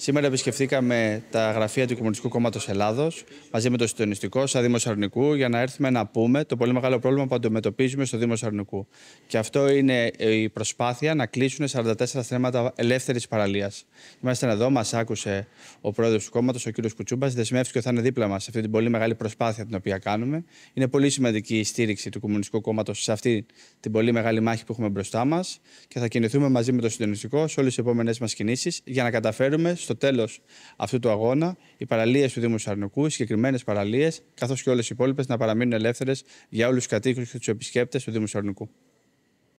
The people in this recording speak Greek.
Σήμερα επισκεφθήκαμε τα γραφεία του Κομμουνιστικού Κόμματος Ελλάδος μαζί με το Συντονιστικό, σαν Δήμος Αρνικού, για να έρθουμε να πούμε το πολύ μεγάλο πρόβλημα που αντιμετωπίζουμε στο Δήμος Αρνικού. Και αυτό είναι η προσπάθεια να κλείσουν 44 θέματα ελεύθερης παραλίας. Είμαστε εδώ, μας άκουσε ο πρόεδρος του κόμματος, ο κ. Κουτσούμπας, δεσμεύτηκε ότι θα είναι δίπλα μας σε αυτή την πολύ μεγάλη προσπάθεια την οποία κάνουμε. Είναι πολύ σημαντική η στήριξη του Κομμουνιστικού Κόμματος σε αυτή την πολύ μεγάλη μάχη που έχουμε μπροστά μας και θα κινηθούμε μαζί με το Συντονιστικό σε όλες τις επόμενες μας κινήσεις για να καταφέρουμε στο τέλος αυτού του αγώνα οι παραλίες του Δήμου οι συγκεκριμένες παραλίες, καθώς και όλες οι υπόλοιπες, να παραμείνουν ελεύθερες για όλους τους κατοίκους και τους επισκέπτες του Δήμου